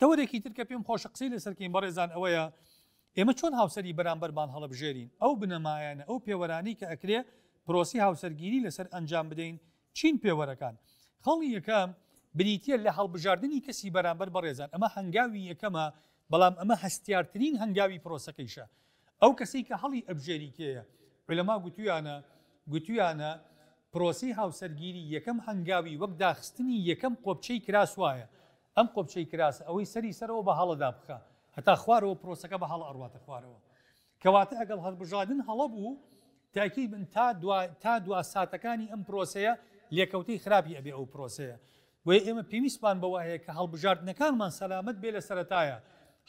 تەوەرێکی ترکە پێم خۆشە قسی لە سەرکەین بەڕێزان ئەوەیە ئێمە چۆن هاوسری بەرامبەرمان هەڵبژێرین ئەو بنەمایانە ئەو پێوەرانی کە ئەکرێ پرۆسی هاوسەرگیری لەسەر ئەنجام بدەین چین پێوەرەکان خەڵی یەکەم بریتە لە هەڵبژاردننی کەسی بەرامبەر بەڕێزان ئەمە هەنگاوی یەکەمە بەڵام ئەمە هەستیارترین هەنگاوی پرۆسەکەیشە ئەو کەسی کە هەڵی ئەبژێریکەیە ولەما گوتویانە گوتویانە پرۆسی هاوسەرگیری یەکەم هەنگاوی وەک داخستنی یەکەم قۆبچەی کراسوایە ئەم قۆپچەی کراسە ئەوەی سەری سەرەوە بە هەڵەدا بخە هەتا خوارەوە پرۆسەکە بە هەڵ ئەڕواتە خوارەوە کەواتە ئەگەڵ هەڵبژادن هەڵە بوو تاکی من تا دو ساتەکانی ئەم پرۆسەیە لێکەوتەی خراپی ئەبێ ئەو پرۆسەیە وی ئێمە پێویستمان بەوە هەیە کە هەڵبژاردنەکانمان سەلامت بێ لە سەتایە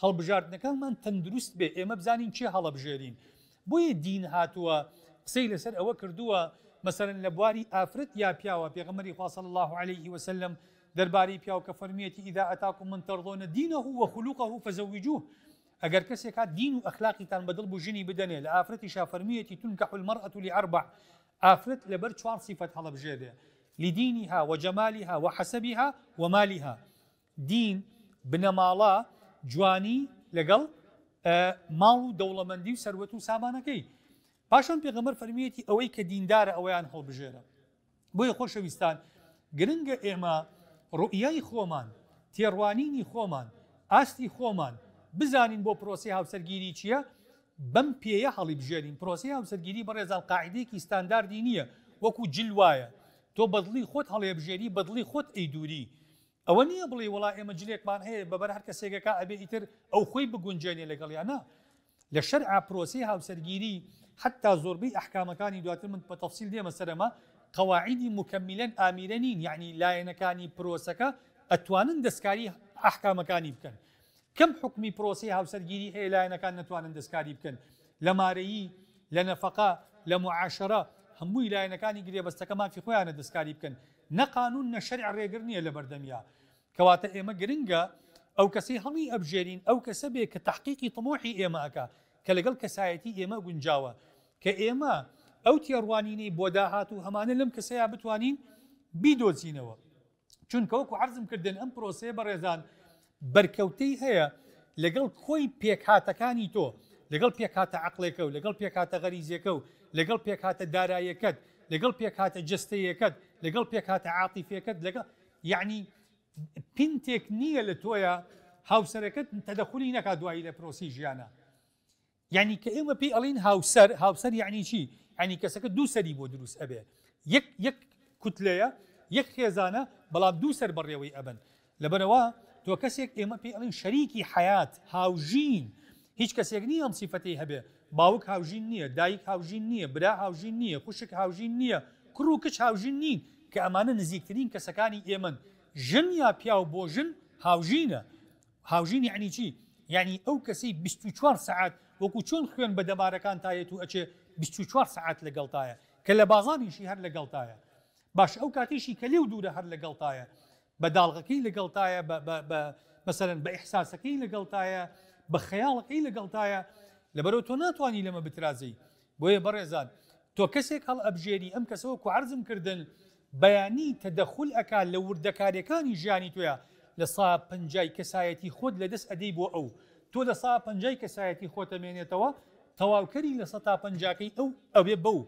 هەڵبژاردنەکانمان تەندروست بێ ئێمە بزانین چی هەڵەبژێرین بۆیە دین هاتووە قسەی لەسەر ئەوە کردووە مثلا لبواري افرت يا بياو بيغمري پێغمەری الله عليه وسلم درباري بياو كفرميتي اذا اتاكم من ترضون دينه وخلقه فزوجوه اگر فەزەویجوه ئەگەر کەسێک دین و ئەخلاقیتان بەدڵ بوو ژنی بدەنێ لە ئافرەتی شافەرمیەتی تونکە حلمەرأة لأربع ئافرەت لەبەر چوار صفت لدينها وجمالها وحسبها ومالها دين بنەماڵا جوانی جواني آه، لقل و دەوڵەمەندی و سەروەت و سامانەکەی پاشان پێغەمەر فەرمیەتی ئەوەی کە دیندارە ئەویان هەڵبژێرە بۆیە خۆشەویستان گرنگە ئێمە ڕوئیای خۆمان تێڕوانینی خۆمان ئاستی خۆمان بزانین بۆ پرۆسی هاوسەرگیری چییە بەم پێەیە هەڵی بژێنین پرۆسی هاوسەرگیری بە ڕێزان قاعدێکی ستانداردی نییە وەکو جلوایە تۆ بەدڵی خۆت هەڵێبژێری بەدڵی خۆت ئەی دووری ئەوە نییە بڵێ وڵا ئێمە جلێکمان هەیە بەبەر هەر کەسێکەکە ئەبێ ئیتر ئەو خۆی بگونجێنێ لەگەڵیانە لە شەر ئاپۆسی هاوسەرگیری حتى زوربي احكام كان دواتر من بتفصيل ديما ما قواعد مكملا اميرنين يعني لا ينكاني بروسكا اتوانن دسكاري احكام كان بكن كم حكمي بروسي هاو سرجيري هي لا ينكان نتوانن دسكاري بكن ري لنفقا لمعاشره هەمووی لایەنەکانی گرێبەستەکەمان فی خۆیانە دەستکاری بکەن نەقانون نەشریع نا نییە الشرع بەردەمیا کەواتە ئێمە كواتا ايما کەسی او كسي همي کەسە او کە تحقیقی طموحي ئێمەکە کە لەگەڵ کەسایەتی ئێمە گونجاوە کە ئێمە ئەو تێڕوانینەی بۆ داهات و هەمانە لەم کەسەیە بتوانین بیدۆچینەوە چونکەوەکو عرزم کردن ئەم پرۆسێ بەڕێزان بەرکەوتەی هەیە لەگەڵ خۆی پێکهاتەکانی تۆ لەگەڵ پێکاتە عقلێکە و لەگەڵ پێکاتە غەریزیەکە و لەگەڵ پێکاتە دارایەکەت لەگەڵ پێکاتە جستەیەکەت لەگەڵ پێکاتە عاتیفەکەت لەگەڵ یعنی پینتێک نییە لە تۆیە هاوسەرەکەت تەدەخلی نەکات دوایی لە پرۆسی ژیانە يعني كإما بي ألين هاوسر هاوسر يعني شيء يعني كسكت دو سري بو أبي يك يك كتلة يك خزانة بلا دو سر وي أبن لبنوا تو كسيك إما بي ألين شريكي حياة هاوجين هيك كسيك نيام صفته هبه باوك هاوجين نية دايك هاوجين نية برا هاوجين نية خوشك هاوجين نية كرو كش هاوجين نين كأمانة نزيكترين كسكاني إيمن جن يا بياو بو جن هاوجين هاوجين يعني شيء يعني أو كسي بستوشوار ساعات وەکو چۆن خوێن بە دەبارەکان تایەت و ئەچێ 24 سعات لەگەڵتایە کە لە بازانیشی هەر لەگەڵتایە باش ئەو کاتیشی کەلی و دوورە هەر لەگەڵتایە بەداڵغەکەی لەگەڵتایە مەسەرەن بە ئەحساسەکەی لەگەڵتایە بە خەیاڵەکەی لەگەڵتایە لەبەرەوە تۆ ناتوانانی لەمە بترازی بۆیە بەڕێزان تۆ کەسێک هەڵ ئەبژێری ئەم کەسەوە کو عرزم کردنن بەیانی تەدەخل ئەک لە وردەکاریەکانی ژیانی توە لە سا پنجای کەسایەتی خۆت لەدەست ئەدەی بۆ ئەو تۆ لە سا پنجای کەسایەتی خۆتەمێنێتەوە تەواوکەری لە سە تا پنجکەی ئەو ئەوێ بەو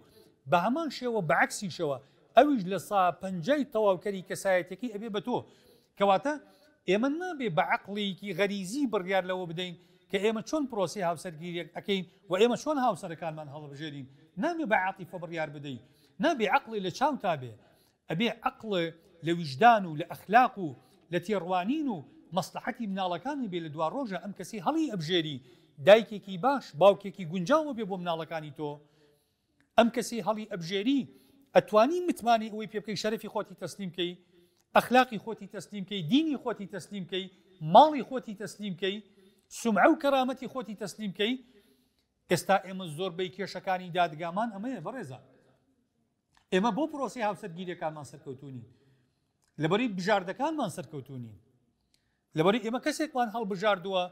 بە هەمان شێوە بەعکسیشەوە ئەویش لە سا پنجای تەواوکەری کەسایەتێکی ئەبێ بە تۆ کەواتە ئێمە نابێ بە عقلێکی غەریزی بڕیار لەوە بدەین کە ئێمە چۆن پرۆسی هاوسەرگیریەک ئەەکەین و ئێمە چۆن هاوسەرەکانمان هەڵبژێرین نامێ بە عاتیفە بڕیار بدەین نابێ عقلی لە چاو تابێ ئەبێ عقل لە ویژدان و لە ئەخلاق و لە تێڕوانین و مەسلحەتی مناڵەکانی بێ لە دوا ڕۆژە ئەم کەسی هەڵی ئەبژێری دایکێکی باش باوکێکی گونجاوە بێ بۆ مناڵەکانی تۆ ئەم کەسی هەڵی ئەبژێری ئەتوانی متمانی ئەوەی پێ بکەی شەرفی خۆتی تەسلیمکەی ئەخلاقی خۆتی تەسلیمکەی دینی خۆتی تەسلیمکەی ماڵی خۆتی تەسلیمکەی سومعە و کەرامەتی خۆتی تەسلیمکەی ئێستا ئێمە زۆربەی کێشەکانی دادگامان ئەمەیە بەڕێزان ئێمە بۆ پرۆسی هاوسەرگیریەکانمان سەرکەوتونی لەبەری بژاردەکانمان سەرکەوتونی لەبەری ئێمە کەسێکمان هەڵبژاردووە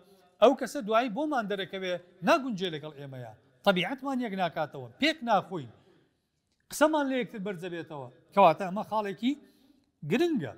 ئەو کەسە دوایی بۆمان دەرەکەوێ ناگونجێ لەگەڵ ئێمەیە طبیعتمان یەک ناکاتەوە پێک ناخۆین قسەمان لە یەکتر بەرزەبێتەوە کەواتە ئەمە خاڵێکی گرنگە.